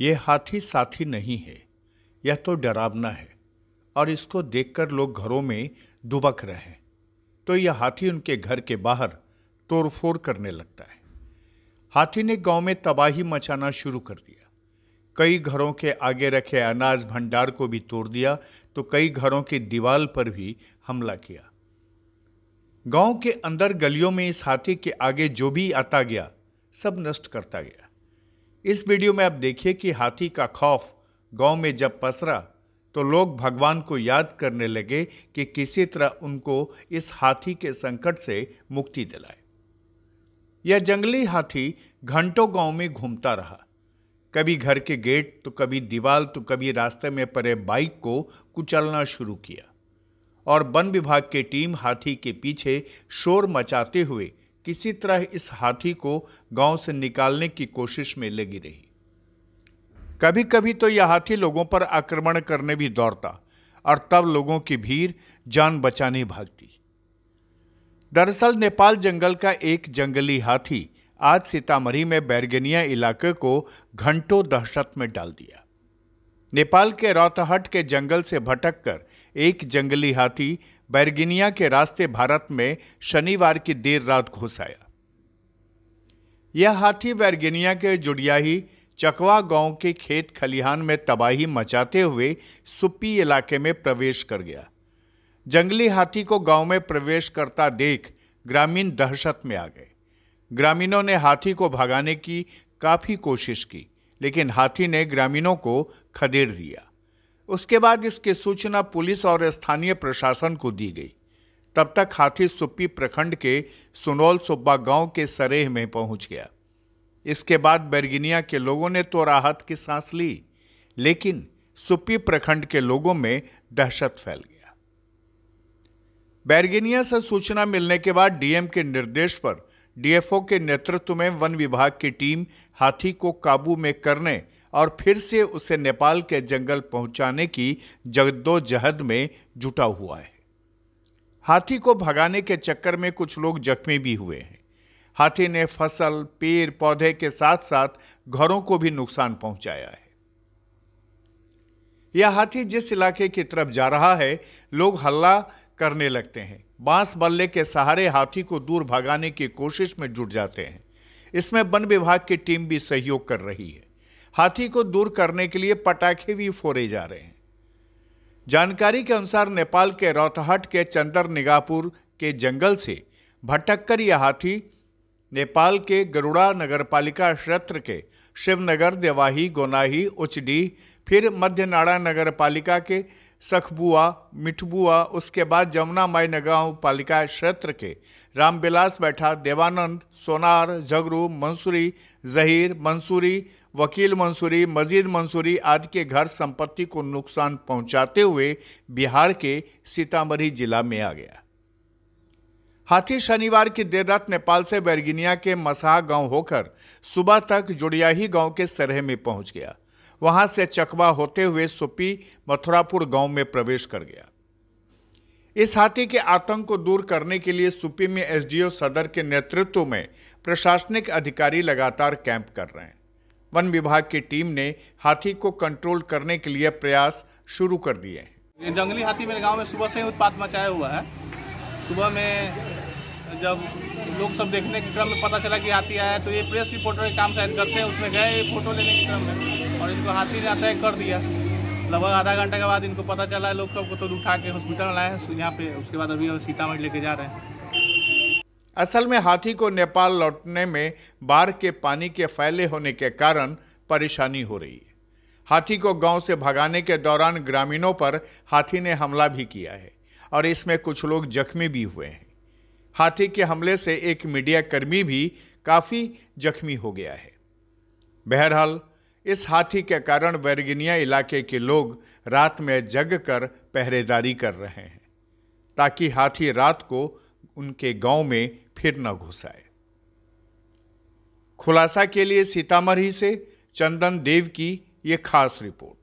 ये हाथी साथी नहीं है यह तो डरावना है और इसको देखकर लोग घरों में दुबक रहे हैं तो यह हाथी उनके घर के बाहर तोड़फोड़ करने लगता है हाथी ने गांव में तबाही मचाना शुरू कर दिया कई घरों के आगे रखे अनाज भंडार को भी तोड़ दिया तो कई घरों की दीवार पर भी हमला किया गांव के अंदर गलियों में इस हाथी के आगे जो भी आता गया सब नष्ट करता गया इस वीडियो में आप देखिए कि हाथी का खौफ गांव में जब पसरा तो लोग भगवान को याद करने लगे कि किसी तरह उनको इस हाथी के संकट से मुक्ति दिलाए यह जंगली हाथी घंटों गांव में घूमता रहा कभी घर के गेट तो कभी दीवार तो कभी रास्ते में पड़े बाइक को कुचलना शुरू किया और वन विभाग की टीम हाथी के पीछे शोर मचाते हुए किसी तरह इस हाथी को गांव से निकालने की कोशिश में लगी रही कभी कभी तो यह हाथी लोगों पर आक्रमण करने भी दौड़ता और तब लोगों की भीड़ जान बचाने भागती दरअसल नेपाल जंगल का एक जंगली हाथी आज सीतामढ़ी में बैरगनिया इलाके को घंटों दहशत में डाल दिया नेपाल के रौतहट के जंगल से भटककर एक जंगली हाथी बैरगिनिया के रास्ते भारत में शनिवार की देर रात घुस आया यह हाथी बैरगिनिया के जुड़ियाही चकवा गांव के खेत खलिहान में तबाही मचाते हुए सुप्पी इलाके में प्रवेश कर गया जंगली हाथी को गांव में प्रवेश करता देख ग्रामीण दहशत में आ गए ग्रामीणों ने हाथी को भगाने की काफ़ी कोशिश की लेकिन हाथी ने ग्रामीणों को खदेड़ दिया उसके बाद इसकी सूचना पुलिस और स्थानीय प्रशासन को दी गई तब तक हाथी सुप्पी प्रखंड के सुनौल सुब्बा गांव के सरेह में पहुंच गया इसके बाद बैरगिनिया के लोगों ने तो राहत की सांस ली लेकिन सुप्पी प्रखंड के लोगों में दहशत फैल गया बैरगिनिया से सूचना मिलने के बाद डीएम के निर्देश पर डीएफओ के नेतृत्व में वन विभाग की टीम हाथी को काबू में करने और फिर से उसे नेपाल के जंगल पहुंचाने की जद्दोजहद में जुटा हुआ है हाथी को भगाने के चक्कर में कुछ लोग जख्मी भी हुए हैं हाथी ने फसल पेड़ पौधे के साथ साथ घरों को भी नुकसान पहुंचाया है यह हाथी जिस इलाके की तरफ जा रहा है लोग हल्ला करने लगते हैं बांस बल्ले के सहारे हाथी को दूर भगाने की कोशिश में जुट जाते हैं इसमें वन विभाग की टीम भी सहयोग कर रही है हाथी को दूर करने के लिए पटाखे भी फोड़े जा रहे हैं जानकारी के अनुसार नेपाल के रौतहट के चंदर निगापुर के जंगल से भटककर यह हाथी नेपाल के गरुड़ा नगरपालिका क्षेत्र के शिवनगर देवाही गोनाही उचडी फिर मध्य नारायण नगर पालिका के सखबुआ मिठबुआ उसके बाद जमुना माई नगांव पालिका क्षेत्र के रामविलास बैठा देवानंद सोनार झगरू मंसूरी जहीर मंसूरी वकील मंसूरी मजीद मंसूरी आदि के घर संपत्ति को नुकसान पहुंचाते हुए बिहार के सीतामढ़ी जिला में आ गया हाथी शनिवार की देर रात नेपाल से बैरगिनिया के मसाह गांव होकर सुबह तक जुड़ियाही गांव के सरह में पहुंच गया वहां से चकवा होते हुए सुपी मथुरापुर गांव में प्रवेश कर गया इस हाथी के आतंक को दूर करने के लिए सुपी में एसडीओ सदर के नेतृत्व में प्रशासनिक अधिकारी लगातार कैंप कर रहे हैं वन विभाग की टीम ने हाथी को कंट्रोल करने के लिए प्रयास शुरू कर दिए हैं जंगली हाथी मेरे गांव में सुबह से ही उत्पात मचाया हुआ है सुबह में जब लोग सब देखने के क्रम में पता चला कि हाथी आया तो ये प्रेस रिपोर्टर के काम शायद करते हैं उसमें गए फोटो लेने के क्रम में और इनको हाथी ने अटैक कर दिया लगभग आधा घंटे के बाद इनको पता चला है लोग सबको तो उठा के हॉस्पिटल लाए हैं यहाँ पे उसके बाद अभी सीतामढ़ी लेके जा रहे हैं असल में हाथी को नेपाल लौटने में बाढ़ के पानी के फैले होने के कारण परेशानी हो रही है हाथी को गांव से भगाने के दौरान ग्रामीणों पर हाथी ने हमला भी किया है और इसमें कुछ लोग जख्मी भी हुए हैं हाथी के हमले से एक मीडिया कर्मी भी काफ़ी जख्मी हो गया है बहरहाल इस हाथी के कारण वैरगिनिया इलाके के लोग रात में जग कर पहरेदारी कर रहे हैं ताकि हाथी रात को उनके गांव में फिर न घुसाए खुलासा के लिए सीतामढ़ी से चंदन देव की ये खास रिपोर्ट